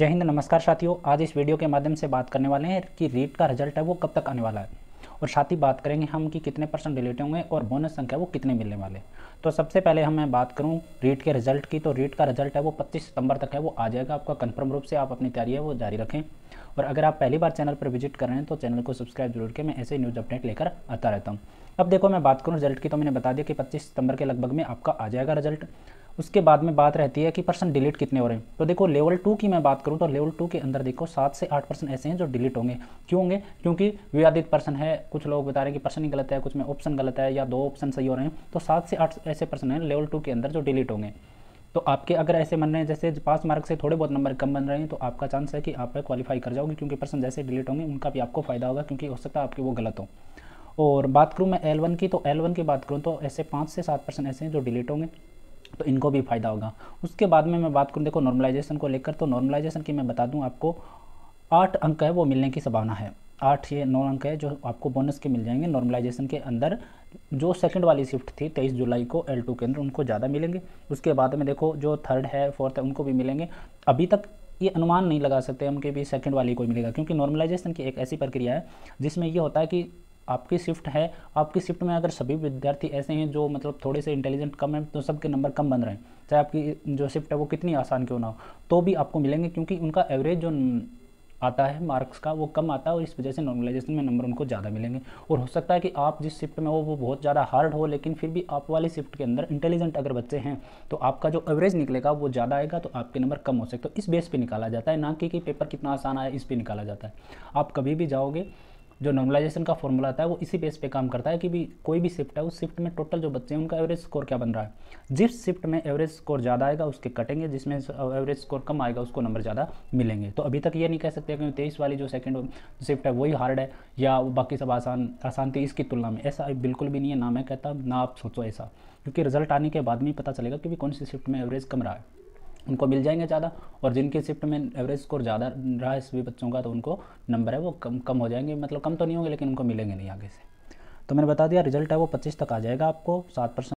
जय हिंद नमस्कार साथियों आज इस वीडियो के माध्यम से बात करने वाले हैं कि रीट का रिजल्ट है वो कब तक आने वाला है और साथ ही बात करेंगे हम कि कितने परसेंट डिलीट होंगे और बोनस संख्या वो कितने मिलने वाले तो सबसे पहले हम मैं बात करूं रीट के रिजल्ट की तो रीट का रिजल्ट है वो 25 सितंबर तक है वो आ जाएगा आपका कन्फर्म रूप से आप अपनी तैयारी है वो जारी रखें और अगर आप पहली बार चैनल पर विजिट कर रहे हैं तो चैनल को सब्सक्राइब जरूर करें मैं ऐसे न्यूज़ अपडेट लेकर आता रहता हूँ अब देखो मैं बात करूँ रिजल्ट की तो मैंने बता दिया कि पच्चीस सितंबर के लगभग में आपका आ जाएगा रिजल्ट उसके बाद में बात रहती है कि पर्सन डिलीट कितने हो रहे हैं तो देखो लेवल टू की मैं बात करूँ तो लेवल टू के अंदर देखो सात से आठ पर्सन ऐसे हैं जो डिलीट होंगे क्यों होंगे क्योंकि विवादित पर्सन है कुछ लोग बता रहे हैं कि पर्सन ही गलत है कुछ में ऑप्शन गलत है या दो ऑप्शन सही हो रहे हैं तो सात से आठ ऐसे पर्सन हैं लेवल टू के अंदर जो डिलीट होंगे तो आपके अगर ऐसे बन रहे हैं जैसे पास मार्क से थोड़े बहुत नंबर कम बन रहे हैं तो आपका चांस है कि आप क्वालिफाई कर जाओगे क्योंकि पर्सन जैसे डिलीट होंगे उनका भी आपको फ़ायदा होगा क्योंकि हो सकता है आपके वो गलत हो और बात करूँ मैं एल वन की तो एल वन की बात करूँ तो ऐसे पाँच से सात पर्सन ऐसे हैं जो डिलीट होंगे तो इनको भी फ़ायदा होगा उसके बाद में मैं बात करूँ देखो नॉर्मलाइजेशन को लेकर तो नॉर्मलाइजेशन की मैं बता दूँ आपको आठ अंक है वो मिलने की संभावना है आठ ये नौ अंक है जो आपको बोनस के मिल जाएंगे नॉर्मलाइजेशन के अंदर जो सेकंड वाली शिफ्ट थी तेईस जुलाई को एल टू के अंदर उनको ज़्यादा मिलेंगे उसके बाद में देखो जो थर्ड है फोर्थ है उनको भी मिलेंगे अभी तक ये अनुमान नहीं लगा सकते हम कि भी सेकंड वाली को मिलेगा क्योंकि नॉर्मलाइजेशन की एक ऐसी प्रक्रिया है जिसमें ये होता है कि आपकी शिफ्ट है आपकी शिफ्ट में अगर सभी विद्यार्थी ऐसे हैं जो मतलब थोड़े से इंटेलिजेंट कम हैं तो सबके नंबर कम बन रहे हैं चाहे आपकी जो शिफ्ट है वो कितनी आसान क्यों ना हो तो भी आपको मिलेंगे क्योंकि उनका एवरेज जो आता है मार्क्स का वो कम आता है और इस वजह से नॉर्मलाइजेशन में नंबर उनको ज़्यादा मिलेंगे और हो सकता है कि आप जिस शिफ्ट में हो वो बहुत ज़्यादा हार्ड हो लेकिन फिर भी आप वाली शिफ्ट के अंदर इंटेलिजेंट अगर बच्चे हैं तो आपका जो एवरेज निकलेगा वो ज़्यादा आएगा तो आपके नंबर कम हो सकते तो इस बेस पर निकाला जाता है ना कि, कि पेपर कितना आसान आया इस पर निकाला जाता है आप कभी भी जाओगे जो नॉर्मलाइजेशन का फॉर्मूला आता है वो इसी बेस पे काम करता है कि भी कोई भी शिफ्ट है उस शिफ्ट में टोटल जो बच्चे हैं उनका एवरेज स्कोर क्या बन रहा है जिस शिफ्ट में एवरेज स्कोर ज़्यादा आएगा उसके कटेंगे जिसमें एवरेज स्कोर कम आएगा उसको नंबर ज़्यादा मिलेंगे तो अभी तक ये नहीं कह सकते कि तेईस वाली जो सेकेंड शिफ्ट है वही हार्ड है या बाकी सब आसान आसान थी इसकी तुलना में ऐसा बिल्कुल भी नहीं है ना मैं कहता ना आप सोचो ऐसा क्योंकि रिजल्ट आने के बाद में पता चलेगा कि भी कौन सी शिफ्ट में एवरेज कम रहा है उनको मिल जाएंगे ज़्यादा और जिनके शिफ्ट में एवरेज स्कोर ज़्यादा रहा इस भी बच्चों का तो उनको नंबर है वो कम कम हो जाएंगे मतलब कम तो नहीं होंगे लेकिन उनको मिलेंगे नहीं आगे से तो मैंने बता दिया रिजल्ट है वो पच्चीस तक आ जाएगा आपको सात परसेंट